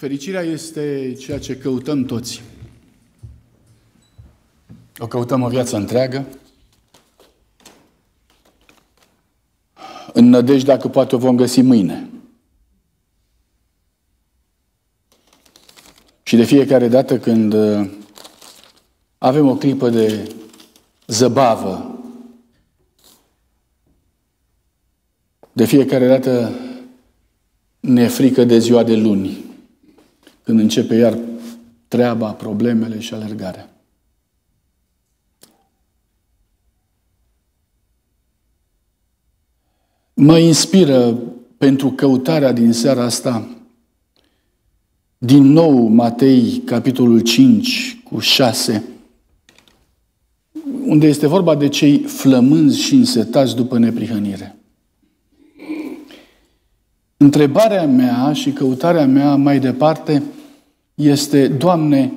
Fericirea este ceea ce căutăm toți. O căutăm o viață întreagă, în nădejde dacă poate o vom găsi mâine. Și de fiecare dată când uh, avem o clipă de zăbavă, de fiecare dată ne frică de ziua de luni când începe iar treaba, problemele și alergarea. Mă inspiră pentru căutarea din seara asta din nou Matei, capitolul 5 cu 6, unde este vorba de cei flămânzi și însetați după neprihănire. Întrebarea mea și căutarea mea mai departe – este, Doamne,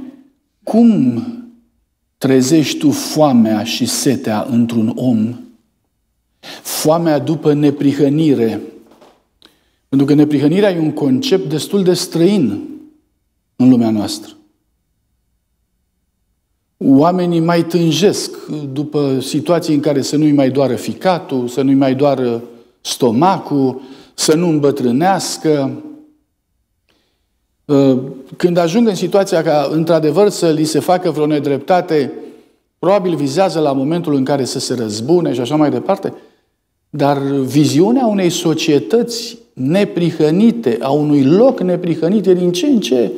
cum trezești Tu foamea și setea într-un om? Foamea după neprihănire. Pentru că neprihănirea e un concept destul de străin în lumea noastră. Oamenii mai tânjesc după situații în care să nu-i mai doară ficatul, să nu-i mai doară stomacul, să nu îmbătrânească, Ă, când ajung în situația ca, într-adevăr, să li se facă vreo nedreptate, probabil vizează la momentul în care să se răzbune și așa mai departe, dar viziunea unei societăți neprihănite, a unui loc neprihănit, e din ce în ce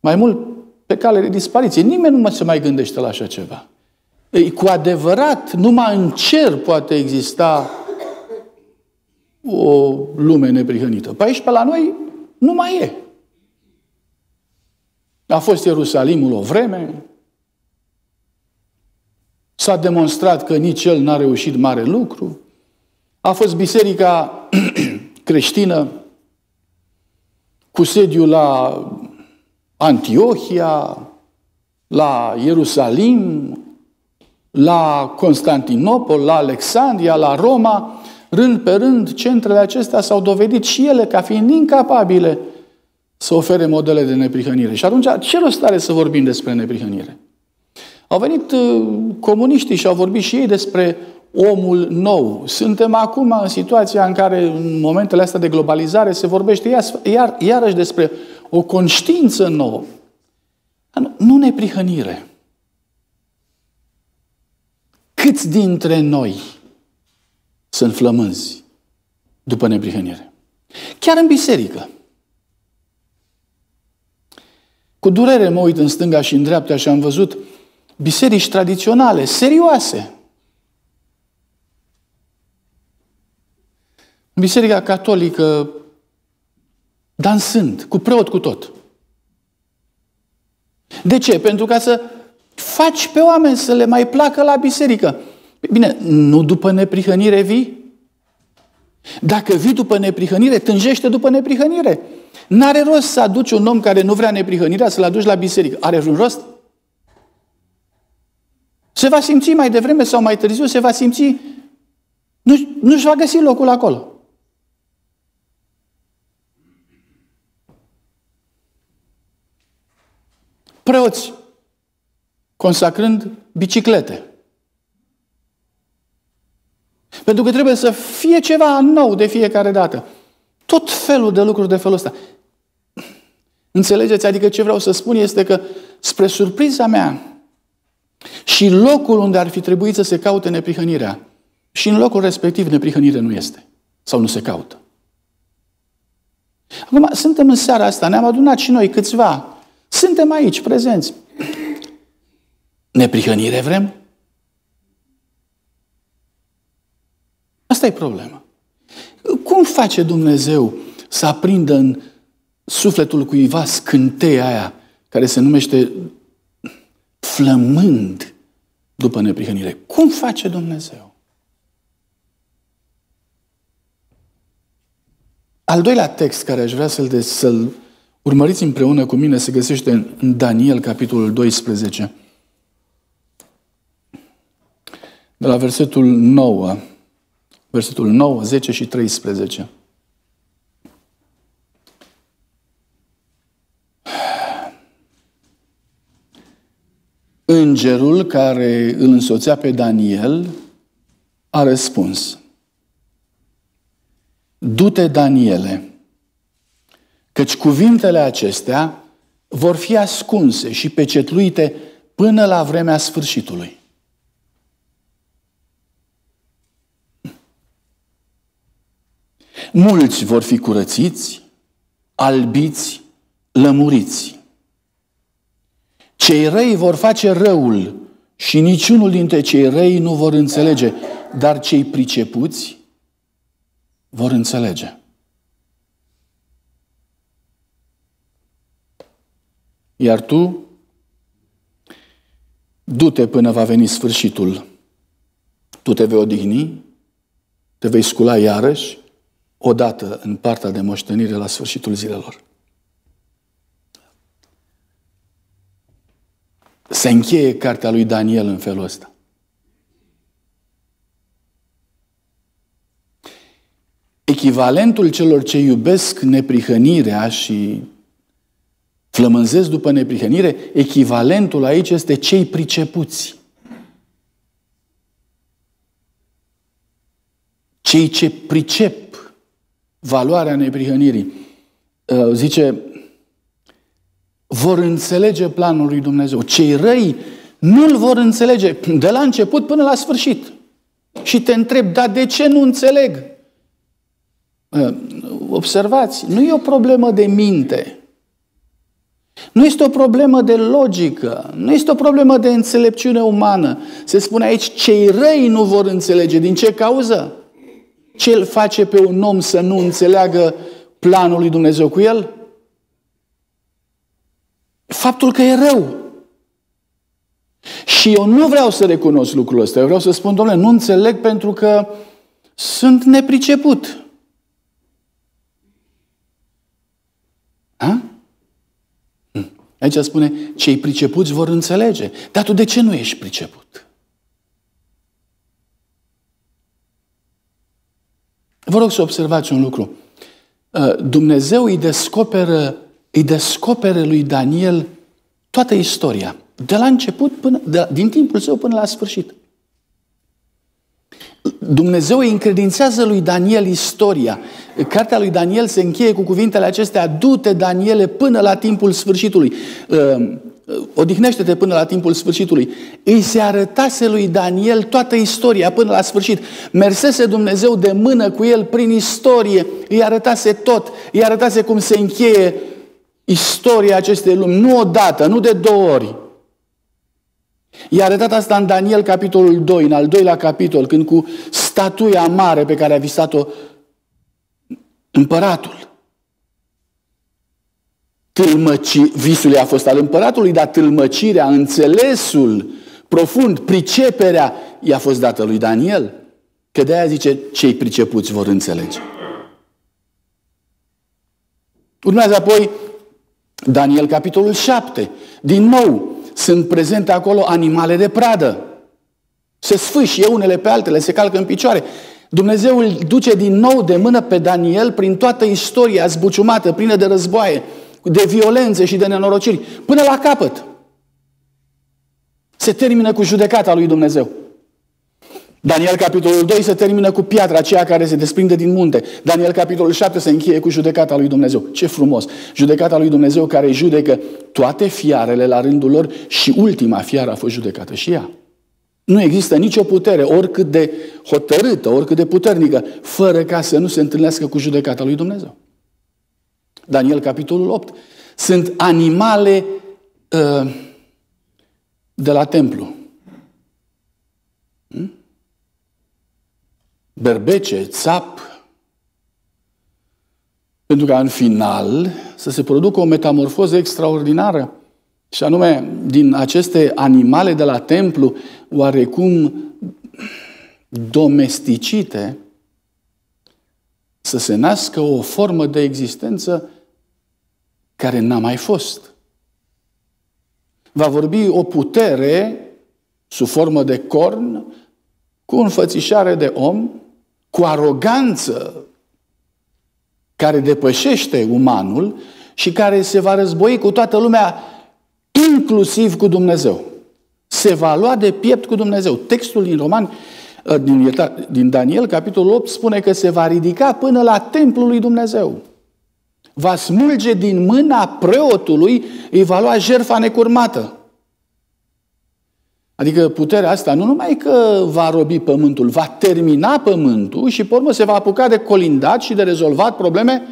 mai mult pe cale de dispariție. Nimeni nu se mai gândește la așa ceva. Ei, cu adevărat, numai în cer poate exista o lume neprihănită. Pe aici, pe la noi, nu mai e. A fost Ierusalimul o vreme, s-a demonstrat că nici el n-a reușit mare lucru, a fost biserica creștină cu sediu la Antiohia, la Ierusalim, la Constantinopol, la Alexandria, la Roma, rând pe rând, centrele acestea s-au dovedit și ele ca fiind incapabile să ofere modele de neprihănire. Și atunci, ce rost are să vorbim despre neprihănire? Au venit uh, comuniștii și au vorbit și ei despre omul nou. Suntem acum în situația în care, în momentele astea de globalizare, se vorbește iar, iar, iarăși despre o conștiință nouă. Nu neprihănire. Câți dintre noi sunt flămânzi după neprihănire? Chiar în biserică. Cu durere mă uit în stânga și în dreapta și am văzut biserici tradiționale, serioase. Biserica catolică dansând, cu preot cu tot. De ce? Pentru ca să faci pe oameni să le mai placă la biserică. Bine, nu după neprihănire vii? Dacă vii după neprihănire, tânjește după neprihănire. N-are rost să aduci un om care nu vrea neprihănirea să-l aduci la biserică. Are un rost? Se va simți mai devreme sau mai târziu, se va simți... Nu, nu-și va găsi locul acolo. Preoți consacrând biciclete. Pentru că trebuie să fie ceva nou de fiecare dată. Tot felul de lucruri de felul ăsta. Înțelegeți? Adică ce vreau să spun este că, spre surpriza mea, și locul unde ar fi trebuit să se caute neprihănirea, și în locul respectiv neprihănire nu este. Sau nu se caută. Acum, suntem în seara asta, ne-am adunat și noi câțiva. Suntem aici, prezenți. Neprihănire vrem? Asta e problema. Cum face Dumnezeu să aprindă în sufletul cuiva scânteia aia care se numește flămând după neprihănire? Cum face Dumnezeu? Al doilea text care aș vrea să-l, de, să-l urmăriți împreună cu mine se găsește în Daniel, capitolul 12. De la versetul 9 Versetul 9, 10 și 13. Îngerul care îl însoțea pe Daniel a răspuns. Du-te, Daniele, căci cuvintele acestea vor fi ascunse și pecetluite până la vremea sfârșitului. Mulți vor fi curățiți, albiți, lămuriți. Cei răi vor face răul și niciunul dintre cei răi nu vor înțelege, dar cei pricepuți vor înțelege. Iar tu, du-te până va veni sfârșitul. Tu te vei odihni, te vei scula iarăși, o dată în partea de moștenire la sfârșitul zilelor. Se încheie cartea lui Daniel în felul ăsta. Echivalentul celor ce iubesc neprihănirea și flămânzesc după neprihănire, echivalentul aici este cei pricepuți. Cei ce pricep valoarea neprihănirii. Uh, zice, vor înțelege planul lui Dumnezeu. Cei răi nu-l vor înțelege de la început până la sfârșit. Și te întreb, dar de ce nu înțeleg? Uh, observați, nu e o problemă de minte. Nu este o problemă de logică, nu este o problemă de înțelepciune umană. Se spune aici, cei răi nu vor înțelege. Din ce cauză? Ce îl face pe un om să nu înțeleagă planul lui Dumnezeu cu el? Faptul că e rău. Și eu nu vreau să recunosc lucrul ăsta. Eu vreau să spun, domnule, nu înțeleg pentru că sunt nepriceput. Ha? Hm. Aici spune, cei pricepuți vor înțelege. Dar tu de ce nu ești priceput? Vă rog să observați un lucru. Uh, Dumnezeu îi descoperă, îi descoperă lui Daniel toată istoria. De la început, până, de, din timpul său până la sfârșit. Dumnezeu îi încredințează lui Daniel istoria. Cartea lui Daniel se încheie cu cuvintele acestea, du-te, Daniele, până la timpul sfârșitului. Ehm, odihnește-te până la timpul sfârșitului. Îi se arătase lui Daniel toată istoria până la sfârșit. Mersese Dumnezeu de mână cu el prin istorie. Îi arătase tot. Îi arătase cum se încheie istoria acestei lumi. Nu odată, nu de două ori, I-a arătat asta în Daniel capitolul 2, în al doilea capitol, când cu statuia mare pe care a visat-o împăratul. Tâlmăci, visul a fost al împăratului, dar tâlmăcirea, înțelesul profund, priceperea i-a fost dată lui Daniel. Că de-aia zice, cei pricepuți vor înțelege. Urmează apoi Daniel capitolul 7. Din nou, sunt prezente acolo animale de pradă. Se sfâșie unele pe altele, se calcă în picioare. Dumnezeu îl duce din nou de mână pe Daniel prin toată istoria zbuciumată, plină de războaie, de violențe și de nenorociri, până la capăt. Se termină cu judecata lui Dumnezeu. Daniel capitolul 2 se termină cu piatra aceea care se desprinde din munte. Daniel capitolul 7 se încheie cu judecata lui Dumnezeu. Ce frumos! Judecata lui Dumnezeu care judecă toate fiarele la rândul lor și ultima fiară a fost judecată și ea. Nu există nicio putere, oricât de hotărâtă, oricât de puternică, fără ca să nu se întâlnească cu judecata lui Dumnezeu. Daniel capitolul 8. Sunt animale uh, de la templu. berbece, țap, pentru ca în final să se producă o metamorfoză extraordinară. Și anume, din aceste animale de la templu, oarecum domesticite, să se nască o formă de existență care n-a mai fost. Va vorbi o putere sub formă de corn, cu înfățișare de om, cu aroganță care depășește umanul și care se va război cu toată lumea, inclusiv cu Dumnezeu. Se va lua de piept cu Dumnezeu. Textul din Roman, ă, din, din Daniel, capitolul 8, spune că se va ridica până la templul lui Dumnezeu. Va smulge din mâna preotului, îi va lua jerfa necurmată. Adică puterea asta nu numai că va robi pământul, va termina pământul și pe urmă se va apuca de colindat și de rezolvat probleme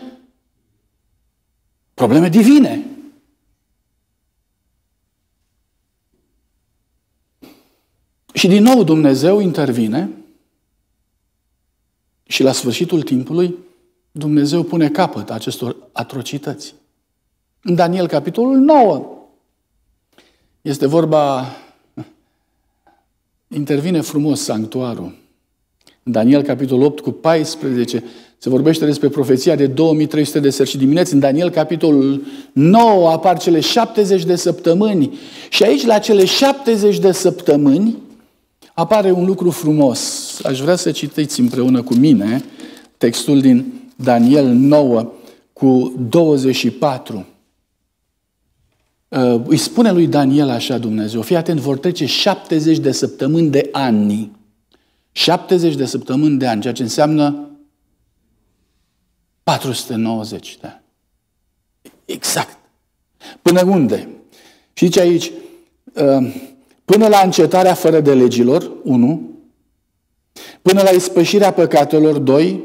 probleme divine. Și din nou Dumnezeu intervine și la sfârșitul timpului Dumnezeu pune capăt acestor atrocități. În Daniel capitolul 9 este vorba intervine frumos sanctuarul. În Daniel, capitolul 8, cu 14, se vorbește despre profeția de 2300 de seri și dimineți. În Daniel, capitolul 9, apar cele 70 de săptămâni. Și aici, la cele 70 de săptămâni, apare un lucru frumos. Aș vrea să citiți împreună cu mine textul din Daniel 9 cu 24. Uh, îi spune lui Daniel așa Dumnezeu, fii atent, vor trece 70 de săptămâni de ani. 70 de săptămâni de ani, ceea ce înseamnă 490 de ani. Exact. Până unde? Și zice aici, uh, până la încetarea fără de legilor, 1, până la ispășirea păcatelor, 2,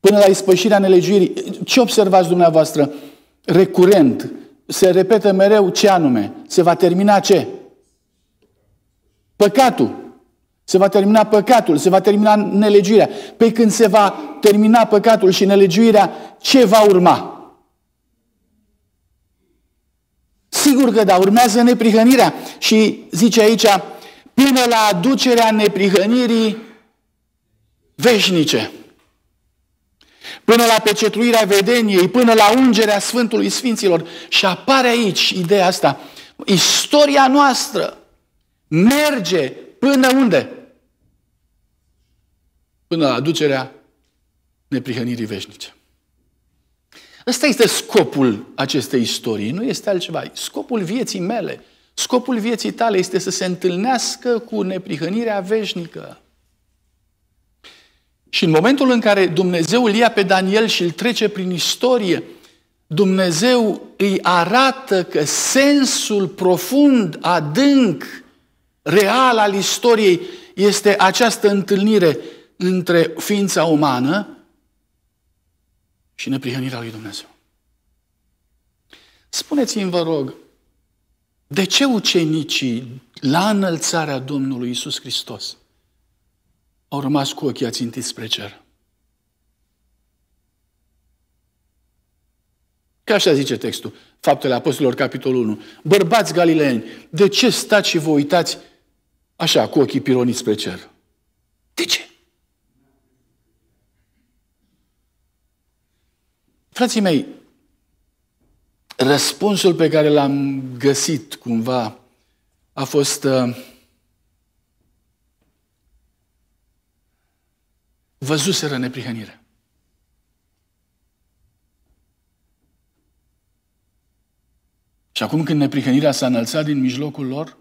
până la ispășirea nelegiuirii. Ce observați dumneavoastră? Recurent, se repetă mereu ce anume? Se va termina ce? Păcatul. Se va termina păcatul, se va termina nelegiuirea. Pe când se va termina păcatul și nelegiuirea, ce va urma? Sigur că da, urmează neprihănirea. Și zice aici, până la aducerea neprihănirii veșnice până la pecetuirea vedeniei, până la ungerea Sfântului Sfinților. Și apare aici ideea asta. Istoria noastră merge până unde? Până la aducerea neprihănirii veșnice. Ăsta este scopul acestei istorii, nu este altceva. Scopul vieții mele, scopul vieții tale este să se întâlnească cu neprihănirea veșnică. Și în momentul în care Dumnezeu îl ia pe Daniel și îl trece prin istorie, Dumnezeu îi arată că sensul profund, adânc, real al istoriei este această întâlnire între ființa umană și neprihănirea lui Dumnezeu. Spuneți-mi, vă rog, de ce ucenicii la înălțarea Domnului Isus Hristos au rămas cu ochii ațintiți spre cer. Ca așa zice textul, Faptele Apostolilor, capitolul 1. Bărbați galileeni, de ce stați și vă uitați așa, cu ochii pironiți spre cer? De ce? Frații mei, răspunsul pe care l-am găsit cumva a fost uh, văzuseră neprihănirea. Și acum când neprihănirea s-a înălțat din mijlocul lor,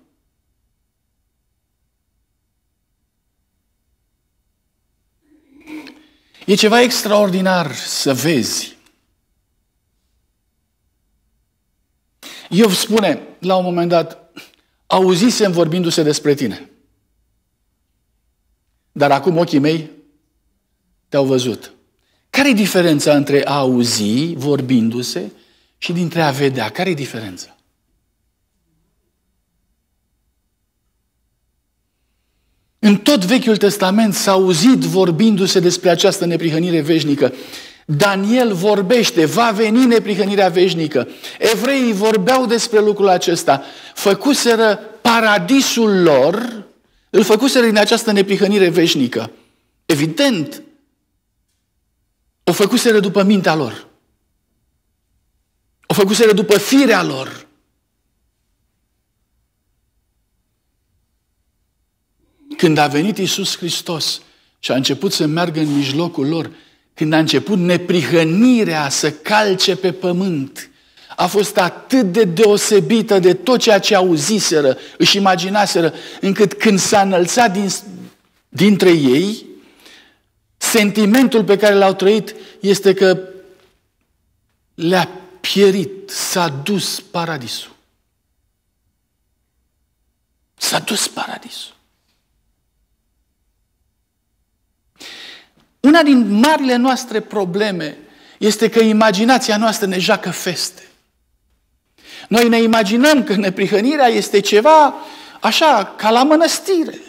E ceva extraordinar să vezi. Eu spune, la un moment dat, auzisem vorbindu-se despre tine. Dar acum ochii mei te-au văzut. Care e diferența între a auzi vorbindu-se și dintre a vedea? Care e diferența? În tot Vechiul Testament s-a auzit vorbindu-se despre această neprihănire veșnică. Daniel vorbește, va veni neprihănirea veșnică. Evreii vorbeau despre lucrul acesta. Făcuseră paradisul lor, îl făcuseră din această neprihănire veșnică. Evident, o făcuseră după mintea lor. O făcuseră după firea lor. Când a venit Isus Hristos și a început să meargă în mijlocul lor, când a început neprihănirea să calce pe pământ, a fost atât de deosebită de tot ceea ce auziseră, își imaginaseră, încât când s-a înălțat din, dintre ei, Sentimentul pe care l-au trăit este că le-a pierit, s-a dus paradisul. S-a dus paradisul. Una din marile noastre probleme este că imaginația noastră ne joacă feste. Noi ne imaginăm că neprihănirea este ceva așa, ca la mănăstire.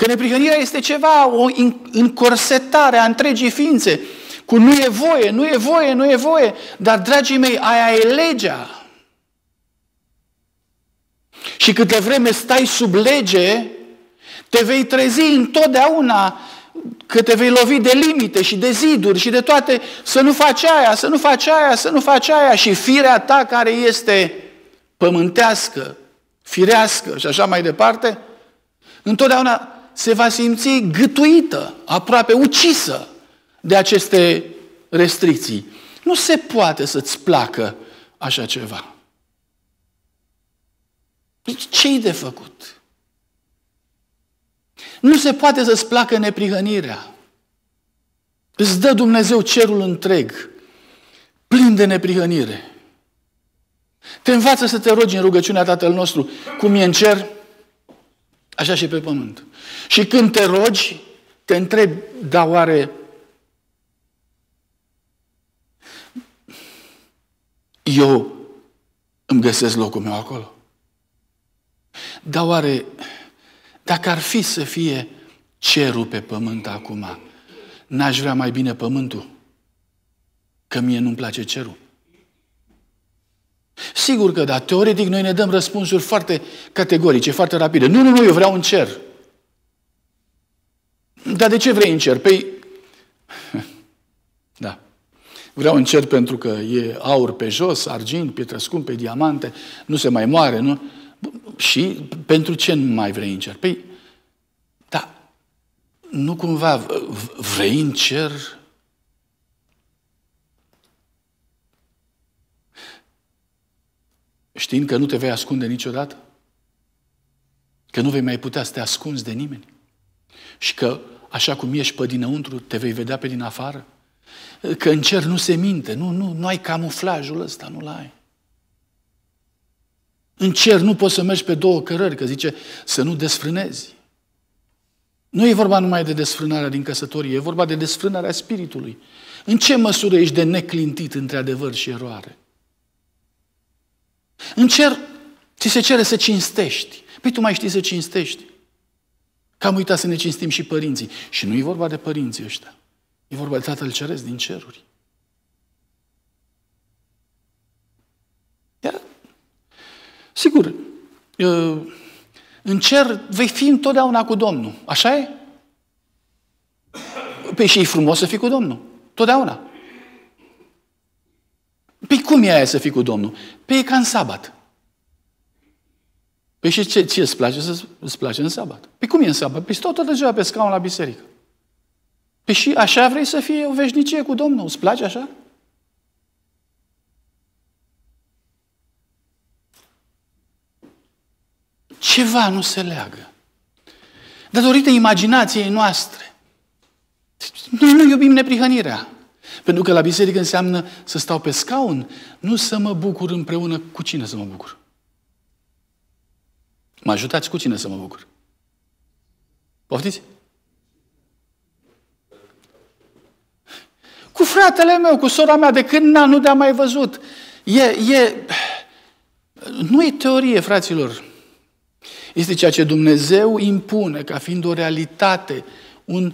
Că neprihănirea este ceva, o încorsetare a întregii ființe. Cu nu e voie, nu e voie, nu e voie. Dar, dragii mei, aia e legea. Și câtă vreme stai sub lege, te vei trezi întotdeauna că te vei lovi de limite și de ziduri și de toate, să nu faci aia, să nu faci aia, să nu faci aia și firea ta care este pământească, firească și așa mai departe, întotdeauna se va simți gătuită, aproape ucisă de aceste restricții. Nu se poate să-ți placă așa ceva. Deci, ce-i de făcut? Nu se poate să-ți placă neprihănirea. Îți dă Dumnezeu cerul întreg, plin de neprihănire. Te învață să te rogi în rugăciunea Tatăl nostru, cum e în cer, Așa și pe pământ. Și când te rogi, te întrebi, da oare eu îmi găsesc locul meu acolo? Dar oare, dacă ar fi să fie cerul pe pământ acum, n-aș vrea mai bine pământul? Că mie nu-mi place cerul. Sigur că da, teoretic noi ne dăm răspunsuri foarte categorice, foarte rapide. Nu, nu, nu, eu vreau un cer. Dar de ce vrei în cer? Păi, da, vreau în cer pentru că e aur pe jos, argint, pietre scumpe, diamante, nu se mai moare, nu? Și pentru ce nu mai vrei în cer? Păi, da, nu cumva vrei în cer știind că nu te vei ascunde niciodată? Că nu vei mai putea să te ascunzi de nimeni? Și că așa cum ești pe dinăuntru, te vei vedea pe din afară? Că în cer nu se minte, nu, nu, nu ai camuflajul ăsta, nu-l ai. În cer nu poți să mergi pe două cărări, că zice să nu desfrânezi. Nu e vorba numai de desfrânarea din căsătorie, e vorba de desfrânarea spiritului. În ce măsură ești de neclintit între adevăr și eroare? În cer ți se cere să cinstești. Păi tu mai știi să cinstești. Cam uita să ne cinstim și părinții. Și nu e vorba de părinții ăștia. E vorba de Tatăl Ceresc din ceruri. Iar, sigur, în cer vei fi întotdeauna cu Domnul. Așa e? Păi și e frumos să fii cu Domnul. Totdeauna. Păi cum e aia să fii cu Domnul? Păi e ca în sabat. Păi și ce, ce îți place? Să îți place în sabat. Păi cum e în sabat? Păi stau toată ziua pe scaun la biserică. Păi și așa vrei să fie o veșnicie cu Domnul? Îți place așa? Ceva nu se leagă. Datorită imaginației noastre. Noi nu iubim neprihănirea. Pentru că la biserică înseamnă să stau pe scaun, nu să mă bucur împreună cu cine să mă bucur. Mă ajutați cu cine să mă bucur? Poftiți? Cu fratele meu, cu sora mea, de când n a nu te-am mai văzut. E, e... Nu e teorie, fraților. Este ceea ce Dumnezeu impune ca fiind o realitate, un,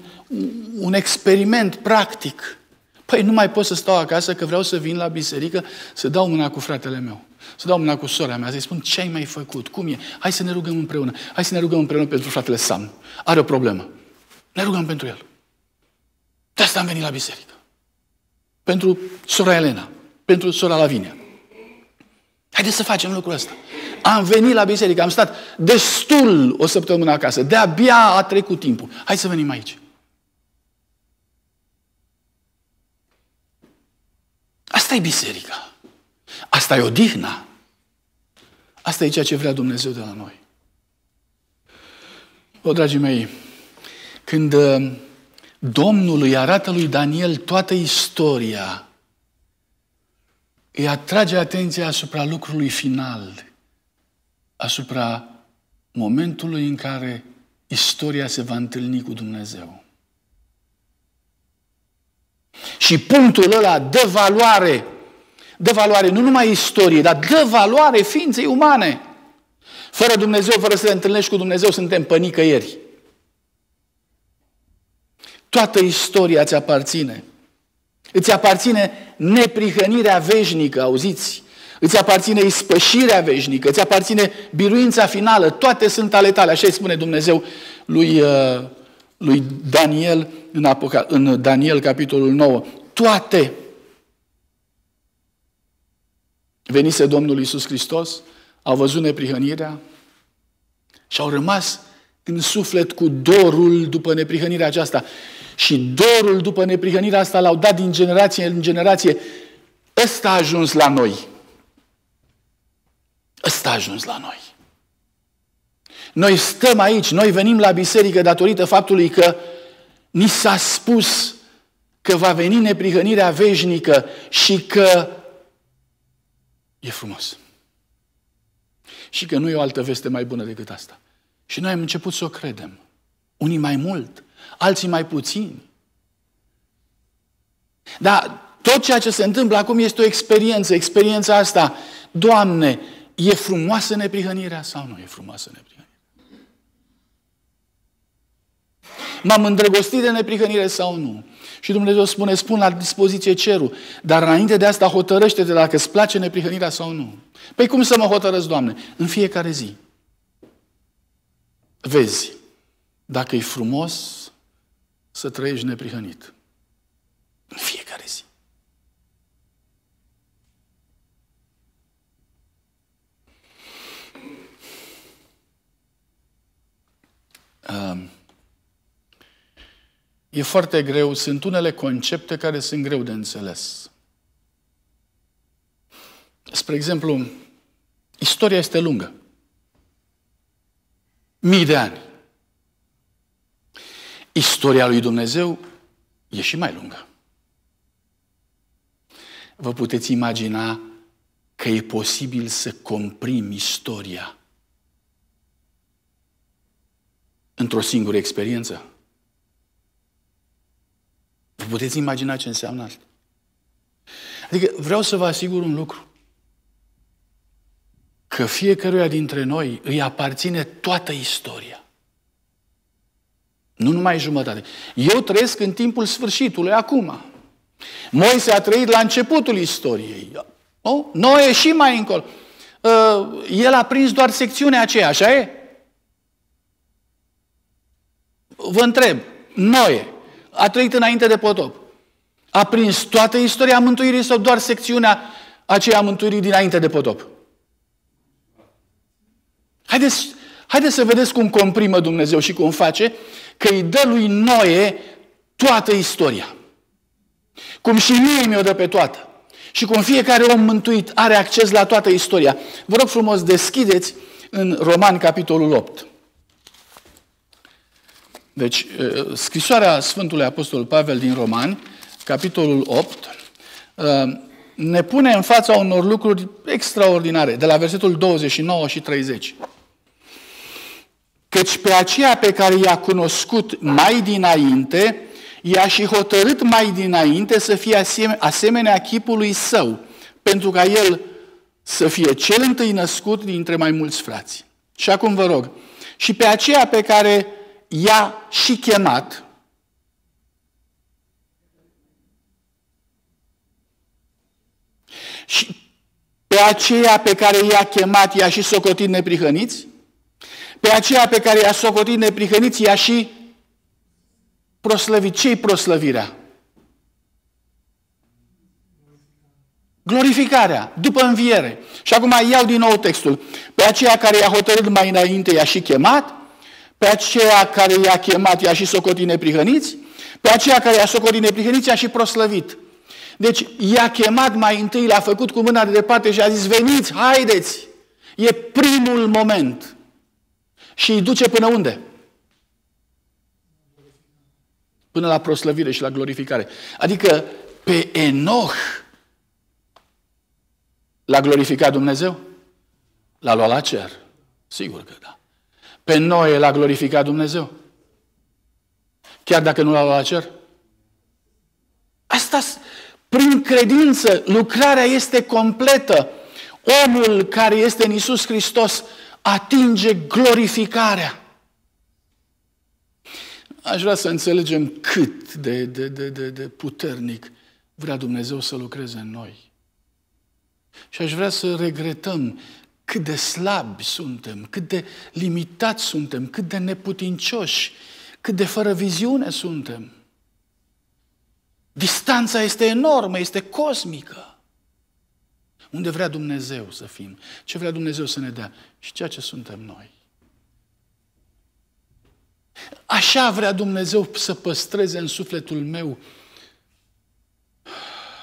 un experiment practic Păi nu mai pot să stau acasă că vreau să vin la biserică să dau mâna cu fratele meu. Să dau mâna cu sora mea, să-i spun ce ai mai făcut, cum e, hai să ne rugăm împreună, hai să ne rugăm împreună pentru fratele Sam. Are o problemă. Ne rugăm pentru el. De asta am venit la biserică. Pentru sora Elena, pentru sora Lavinia. Haideți să facem lucrul ăsta. Am venit la biserică, am stat destul o săptămână acasă, de-abia a trecut timpul. Hai să venim aici. Asta e biserica. Asta e odihna. Asta e ceea ce vrea Dumnezeu de la noi. O, dragii mei, când uh, Domnul îi arată lui Daniel toată istoria, îi atrage atenția asupra lucrului final, asupra momentului în care istoria se va întâlni cu Dumnezeu. Și punctul ăla dă valoare. Dă valoare nu numai istoriei, dar dă valoare ființei umane. Fără Dumnezeu, fără să te întâlnești cu Dumnezeu, suntem pănică ieri. Toată istoria ți aparține. Îți aparține neprihănirea veșnică, auziți? Îți aparține ispășirea veșnică, îți aparține biruința finală, toate sunt ale tale. Așa îi spune Dumnezeu lui uh, lui Daniel în, Apoca, în Daniel capitolul 9. Toate venise Domnul Iisus Hristos, au văzut neprihănirea și au rămas în suflet cu dorul după neprihănirea aceasta. Și dorul după neprihănirea asta l-au dat din generație în generație. Ăsta a ajuns la noi. Ăsta a ajuns la noi. Noi stăm aici, noi venim la biserică datorită faptului că ni s-a spus că va veni neprihănirea veșnică și că e frumos. Și că nu e o altă veste mai bună decât asta. Și noi am început să o credem. Unii mai mult, alții mai puțin. Dar tot ceea ce se întâmplă acum este o experiență. Experiența asta, Doamne, e frumoasă neprihănirea sau nu e frumoasă neprihănirea? M-am îndrăgostit de neprihănire sau nu? Și Dumnezeu spune, spun la dispoziție cerul, dar înainte de asta hotărăște-te dacă îți place neprihănirea sau nu. Păi cum să mă hotărăsc, Doamne? În fiecare zi. Vezi, dacă e frumos să trăiești neprihănit. În fiecare zi. Um, E foarte greu, sunt unele concepte care sunt greu de înțeles. Spre exemplu, istoria este lungă. Mii de ani. Istoria lui Dumnezeu e și mai lungă. Vă puteți imagina că e posibil să comprim istoria într-o singură experiență? Vă puteți imagina ce înseamnă asta? Adică vreau să vă asigur un lucru. Că fiecăruia dintre noi îi aparține toată istoria. Nu numai jumătate. Eu trăiesc în timpul sfârșitului, acum. Moise a trăit la începutul istoriei. Nu? Noe și mai încolo. Ă, el a prins doar secțiunea aceea, așa e? Vă întreb, Noe, a trăit înainte de potop. A prins toată istoria mântuirii sau doar secțiunea aceea mântuirii dinainte de potop? Haideți, haideți să vedeți cum comprimă Dumnezeu și cum face că îi dă lui Noe toată istoria. Cum și mie mi-o dă pe toată. Și cum fiecare om mântuit are acces la toată istoria. Vă rog frumos, deschideți în Roman capitolul 8. Deci, scrisoarea Sfântului Apostol Pavel din Romani, capitolul 8, ne pune în fața unor lucruri extraordinare, de la versetul 29 și 30. Căci pe aceea pe care i-a cunoscut mai dinainte, i-a și hotărât mai dinainte să fie asemenea chipului său, pentru ca el să fie cel întâi născut dintre mai mulți frați. Și acum vă rog, și pe aceea pe care i-a și chemat și pe aceea pe care i-a chemat, i-a și socotit neprihăniți, pe aceea pe care i-a socotit neprihăniți, i-a și proslăvit. ce proslăvirea? Glorificarea, după înviere. Și acum iau din nou textul. Pe aceea care i-a hotărât mai înainte, i-a și chemat, pe aceea care i-a chemat, i-a și socotit neprihăniți, pe aceea care i-a socotit neprihăniți, i-a și proslăvit. Deci i-a chemat mai întâi, l-a făcut cu mâna de departe și a zis, veniți, haideți! E primul moment. Și îi duce până unde? Până la proslăvire și la glorificare. Adică pe Enoch l-a glorificat Dumnezeu? L-a luat la cer? Sigur că da. Pe noi l-a glorificat Dumnezeu. Chiar dacă nu l-a luat la cer. Asta, prin credință, lucrarea este completă. Omul care este în Isus Hristos atinge glorificarea. Aș vrea să înțelegem cât de, de, de, de, de puternic vrea Dumnezeu să lucreze în noi. Și aș vrea să regretăm cât de slabi suntem, cât de limitați suntem, cât de neputincioși, cât de fără viziune suntem. Distanța este enormă, este cosmică. Unde vrea Dumnezeu să fim? Ce vrea Dumnezeu să ne dea? Și ceea ce suntem noi. Așa vrea Dumnezeu să păstreze în sufletul meu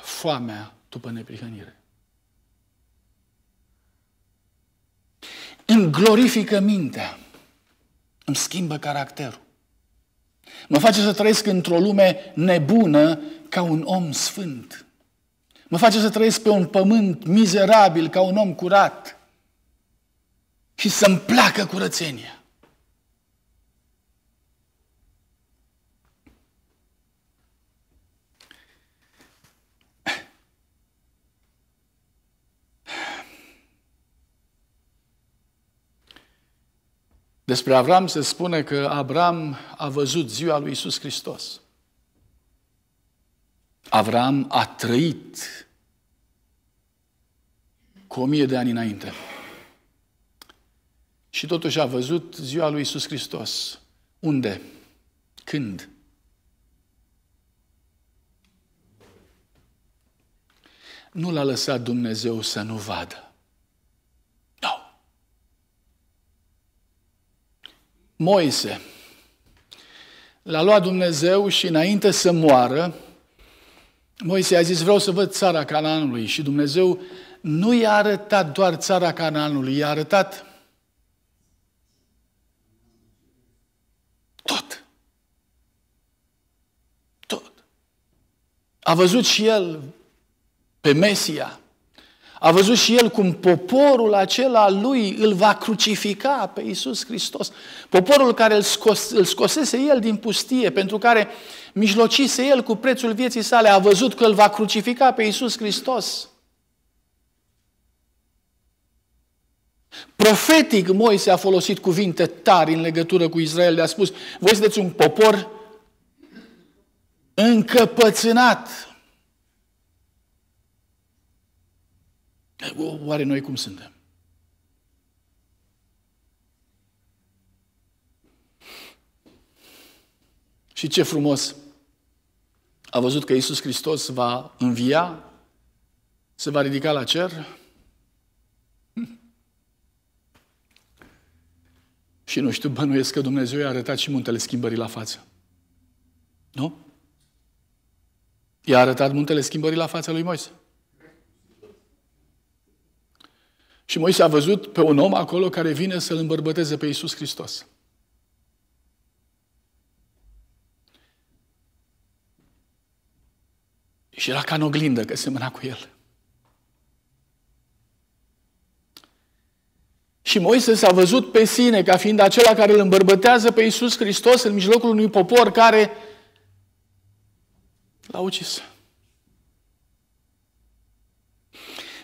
foamea după neprihănire. îmi glorifică mintea, îmi schimbă caracterul. Mă face să trăiesc într-o lume nebună ca un om sfânt. Mă face să trăiesc pe un pământ mizerabil ca un om curat și să-mi placă curățenia. Despre Avram se spune că Avram a văzut ziua lui Isus Hristos. Avram a trăit cu o mie de ani înainte. Și totuși a văzut ziua lui Isus Hristos. Unde? Când? Nu l-a lăsat Dumnezeu să nu vadă. Moise. L-a luat Dumnezeu și înainte să moară, Moise a zis, vreau să văd țara Canaanului. Și Dumnezeu nu i-a arătat doar țara Canaanului, i-a arătat tot. Tot. A văzut și el pe Mesia, a văzut și el cum poporul acela lui îl va crucifica pe Isus Hristos. Poporul care îl, scos, îl scosese el din pustie, pentru care mijlocise el cu prețul vieții sale, a văzut că îl va crucifica pe Isus Hristos. Profetic Moise a folosit cuvinte tari în legătură cu Israel. Le-a spus, voi sunteți un popor încăpățânat, Oare noi cum suntem? Și ce frumos! A văzut că Iisus Hristos va învia, se va ridica la cer. Și nu știu, bănuiesc că Dumnezeu i-a arătat și muntele schimbării la față. Nu? I-a arătat muntele schimbării la fața lui Moise. Și Moise a văzut pe un om acolo care vine să-l îmbărbăteze pe Iisus Hristos. Și era ca în oglindă că semăna cu el. Și Moise s-a văzut pe sine ca fiind acela care îl îmbărbătează pe Iisus Hristos în mijlocul unui popor care l-a ucis.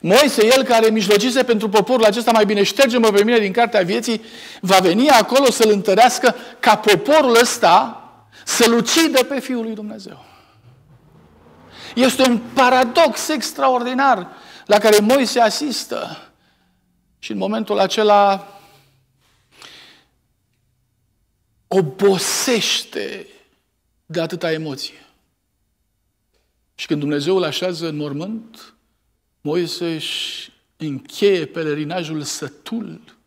Moise, el care mijlocise pentru poporul acesta, mai bine șterge-mă pe mine din cartea vieții, va veni acolo să-l întărească ca poporul ăsta să-l ucidă pe Fiul lui Dumnezeu. Este un paradox extraordinar la care Moise asistă. Și în momentul acela obosește de atâta emoție. Și când Dumnezeu îl așează în mormânt, Moise își încheie pelerinajul sătul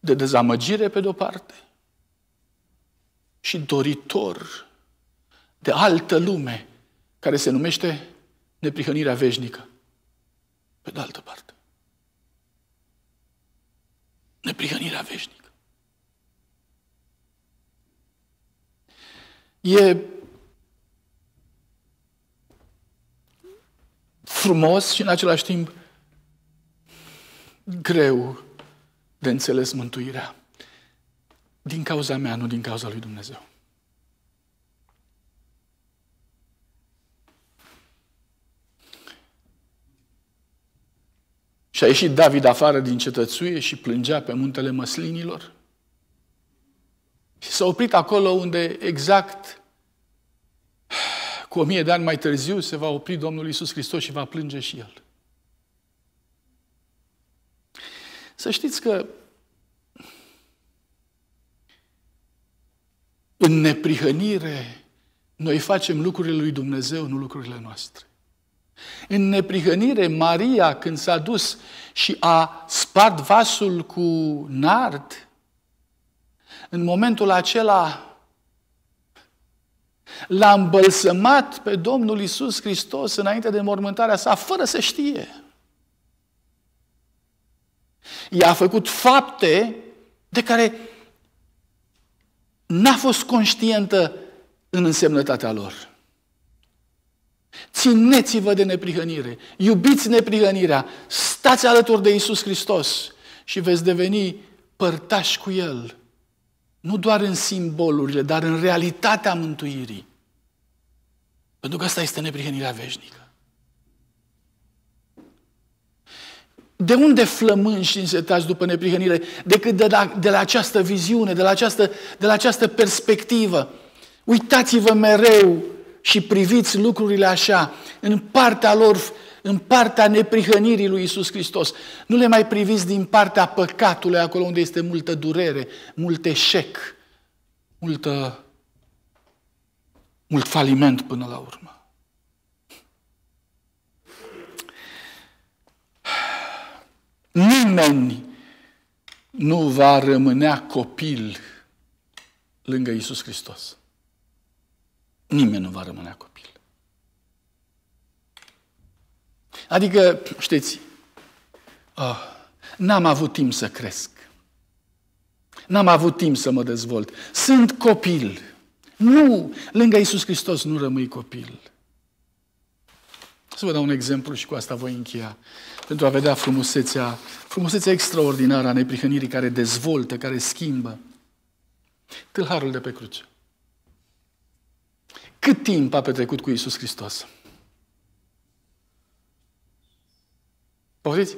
de dezamăgire pe de-o parte și doritor de altă lume care se numește neprihănirea veșnică pe de altă parte. Neprihănirea veșnică. E frumos și în același timp greu de înțeles mântuirea. Din cauza mea, nu din cauza lui Dumnezeu. Și a ieșit David afară din cetățuie și plângea pe muntele măslinilor. Și s-a oprit acolo unde exact cu o mie de ani mai târziu se va opri Domnul Iisus Hristos și va plânge și El. Să știți că în neprihănire noi facem lucrurile lui Dumnezeu, nu lucrurile noastre. În neprihănire, Maria, când s-a dus și a spart vasul cu nard, în momentul acela L-a îmbălsămat pe Domnul Isus Hristos înainte de mormântarea sa, fără să știe. i a făcut fapte de care n-a fost conștientă în însemnătatea lor. Țineți-vă de neprihănire, iubiți neprihănirea, stați alături de Isus Hristos și veți deveni părtași cu El, nu doar în simbolurile, dar în realitatea mântuirii. Pentru că asta este neprihănirea veșnică. De unde flămâni și însetați după neprihănire? Decât de la, de la această viziune, de la această, de la această perspectivă. Uitați-vă mereu și priviți lucrurile așa, în partea lor, în partea neprihănirii lui Isus Hristos. Nu le mai priviți din partea păcatului, acolo unde este multă durere, mult eșec, multă mult faliment până la urmă. Nimeni nu va rămânea copil lângă Isus Hristos. Nimeni nu va rămânea copil. Adică, știți, oh, n-am avut timp să cresc. N-am avut timp să mă dezvolt. Sunt copil. Nu! Lângă Isus Hristos nu rămâi copil. Să vă dau un exemplu și cu asta voi încheia. Pentru a vedea frumusețea, frumusețea extraordinară a neprihănirii care dezvoltă, care schimbă. Tâlharul de pe cruce. Cât timp a petrecut cu Isus Hristos? Poftiți?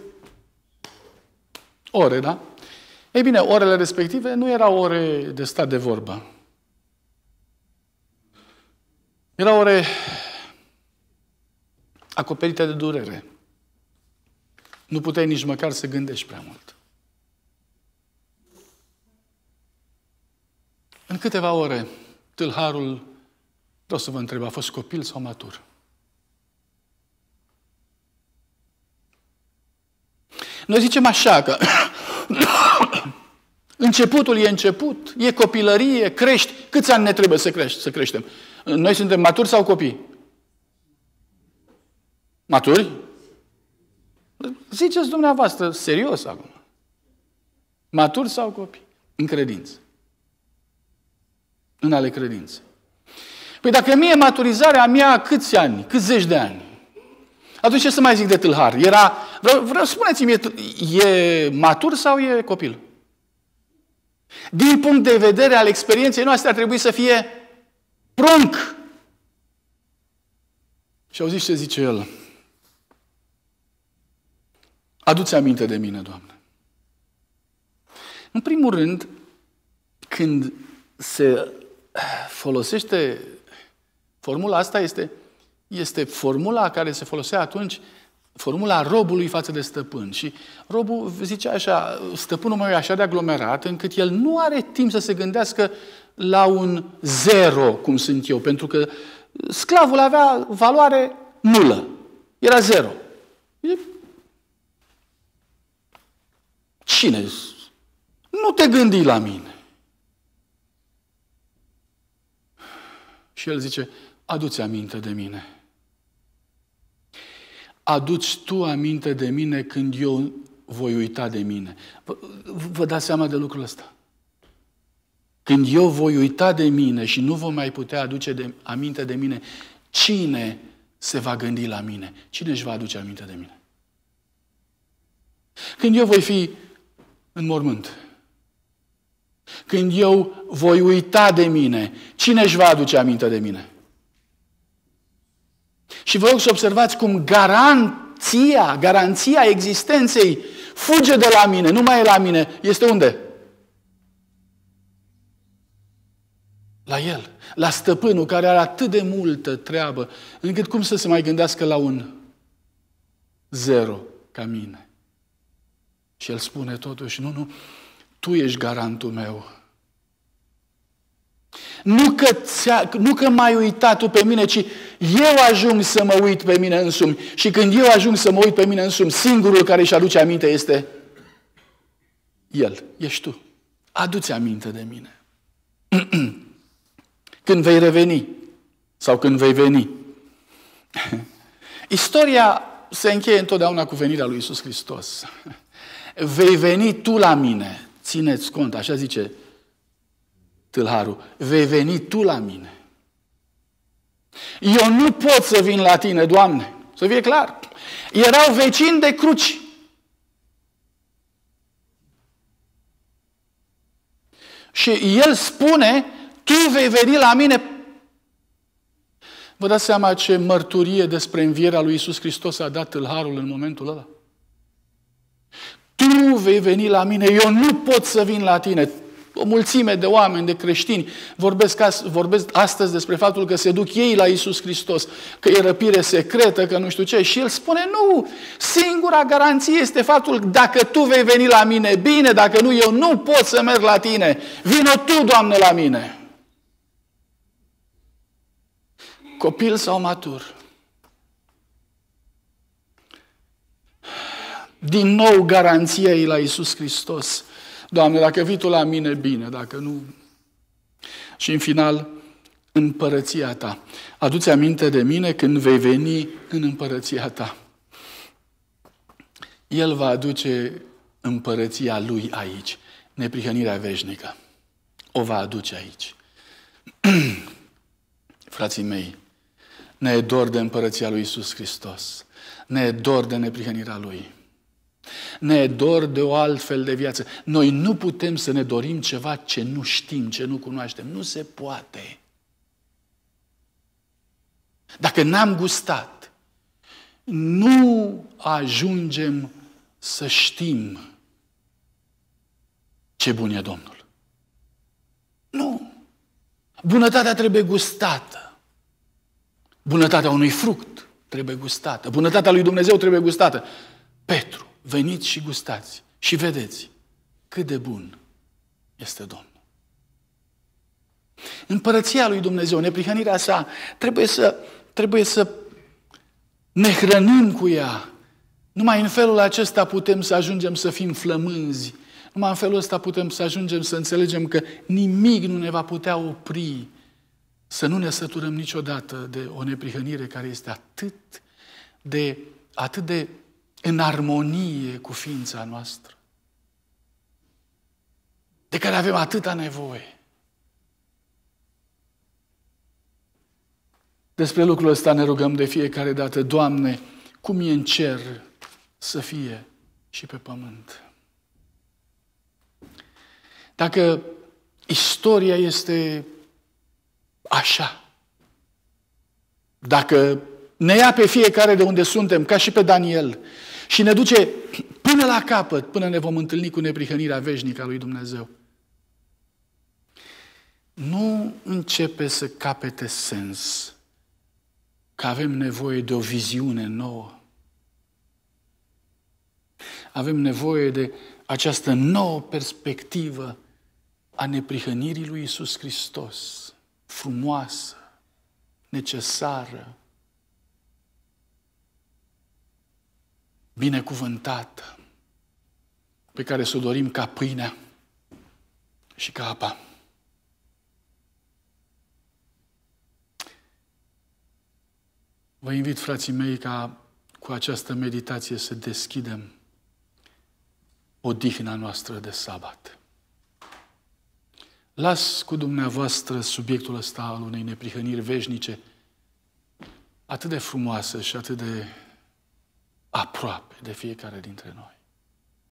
Ore, da? Ei bine, orele respective nu erau ore de stat de vorbă. Era ore acoperite de durere. Nu puteai nici măcar să gândești prea mult. În câteva ore, tâlharul, vreau să vă întreb, a fost copil sau matur? Noi zicem așa că începutul e început, e copilărie, crești. Câți ani ne trebuie să, crești, să creștem? Noi suntem maturi sau copii? Maturi? Ziceți dumneavoastră, serios acum. Maturi sau copii? În credință. În ale credinței. Păi dacă mie maturizarea mea câți ani, câți zeci de ani? Atunci ce să mai zic de tâlhar? Era, vreau, vreau spuneți-mi, e, e matur sau e copil? Din punct de vedere al experienței noastre ar trebui să fie Prunc! Și auziți ce zice el? Aduți aminte de mine, Doamne. În primul rând, când se folosește formula asta, este, este formula care se folosea atunci, formula robului față de stăpân. Și robul zice așa, stăpânul meu e așa de aglomerat încât el nu are timp să se gândească la un zero, cum sunt eu, pentru că sclavul avea valoare nulă. Era zero. Cine? Nu te gândi la mine. Și el zice, aduți aminte de mine. Aduți tu aminte de mine când eu voi uita de mine. Vă, vă dați seama de lucrul ăsta? Când eu voi uita de mine și nu voi mai putea aduce de, aminte de mine, cine se va gândi la mine? Cine își va aduce aminte de mine? Când eu voi fi în mormânt, când eu voi uita de mine, cine își va aduce aminte de mine? Și vă rog să observați cum garanția, garanția existenței fuge de la mine, nu mai e la mine, este unde? La el, la stăpânul care are atât de multă treabă, încât cum să se mai gândească la un zero ca mine. Și el spune totuși, nu, nu, tu ești garantul meu. Nu că, nu că m-ai uitat tu pe mine, ci eu ajung să mă uit pe mine însumi. Și când eu ajung să mă uit pe mine însumi, singurul care își aduce aminte este El. Ești tu. Aduți aminte de mine. când vei reveni sau când vei veni. Istoria se încheie întotdeauna cu venirea lui Isus Hristos. Vei veni tu la mine, țineți cont, așa zice tâlharul, vei veni tu la mine. Eu nu pot să vin la tine, Doamne, să fie clar. Erau vecini de cruci. Și el spune tu vei veni la mine. Vă dați seama ce mărturie despre învierea lui Isus Hristos a dat tâlharul în momentul ăla? Tu vei veni la mine, eu nu pot să vin la tine. O mulțime de oameni, de creștini, vorbesc, as, vorbesc astăzi despre faptul că se duc ei la Isus Hristos, că e răpire secretă, că nu știu ce. Și el spune, nu, singura garanție este faptul că dacă tu vei veni la mine, bine, dacă nu, eu nu pot să merg la tine. Vino tu, Doamne, la mine. copil sau matur. Din nou garanția e la Iisus Hristos. Doamne, dacă vii Tu la mine, bine, dacă nu... Și în final, împărăția Ta. Aduți aminte de mine când vei veni în împărăția Ta. El va aduce împărăția Lui aici, neprihănirea veșnică. O va aduce aici. Frații mei, ne e dor de împărăția lui Isus Hristos. Ne e dor de neprihănirea Lui. Ne e dor de o altfel de viață. Noi nu putem să ne dorim ceva ce nu știm, ce nu cunoaștem. Nu se poate. Dacă n-am gustat, nu ajungem să știm ce bun e Domnul. Nu. Bunătatea trebuie gustată. Bunătatea unui fruct trebuie gustată. Bunătatea lui Dumnezeu trebuie gustată. Petru, veniți și gustați și vedeți cât de bun este Domnul. Împărăția lui Dumnezeu, neprihănirea sa, trebuie să, trebuie să ne hrănim cu ea. Numai în felul acesta putem să ajungem să fim flămânzi. Numai în felul ăsta putem să ajungem să înțelegem că nimic nu ne va putea opri să nu ne săturăm niciodată de o neprihănire care este atât de, atât de în armonie cu ființa noastră, de care avem atâta nevoie. Despre lucrul ăsta ne rugăm de fiecare dată, Doamne, cum e în cer să fie și pe pământ. Dacă istoria este așa. Dacă ne ia pe fiecare de unde suntem, ca și pe Daniel, și ne duce până la capăt, până ne vom întâlni cu neprihănirea veșnică a lui Dumnezeu. Nu începe să capete sens că avem nevoie de o viziune nouă. Avem nevoie de această nouă perspectivă a neprihănirii lui Isus Hristos frumoasă, necesară, binecuvântată, pe care să o dorim ca pâinea și ca apa. Vă invit, frații mei, ca cu această meditație să deschidem odihna noastră de sabat. Las cu dumneavoastră subiectul ăsta al unei neprihăniri veșnice, atât de frumoasă și atât de aproape de fiecare dintre noi.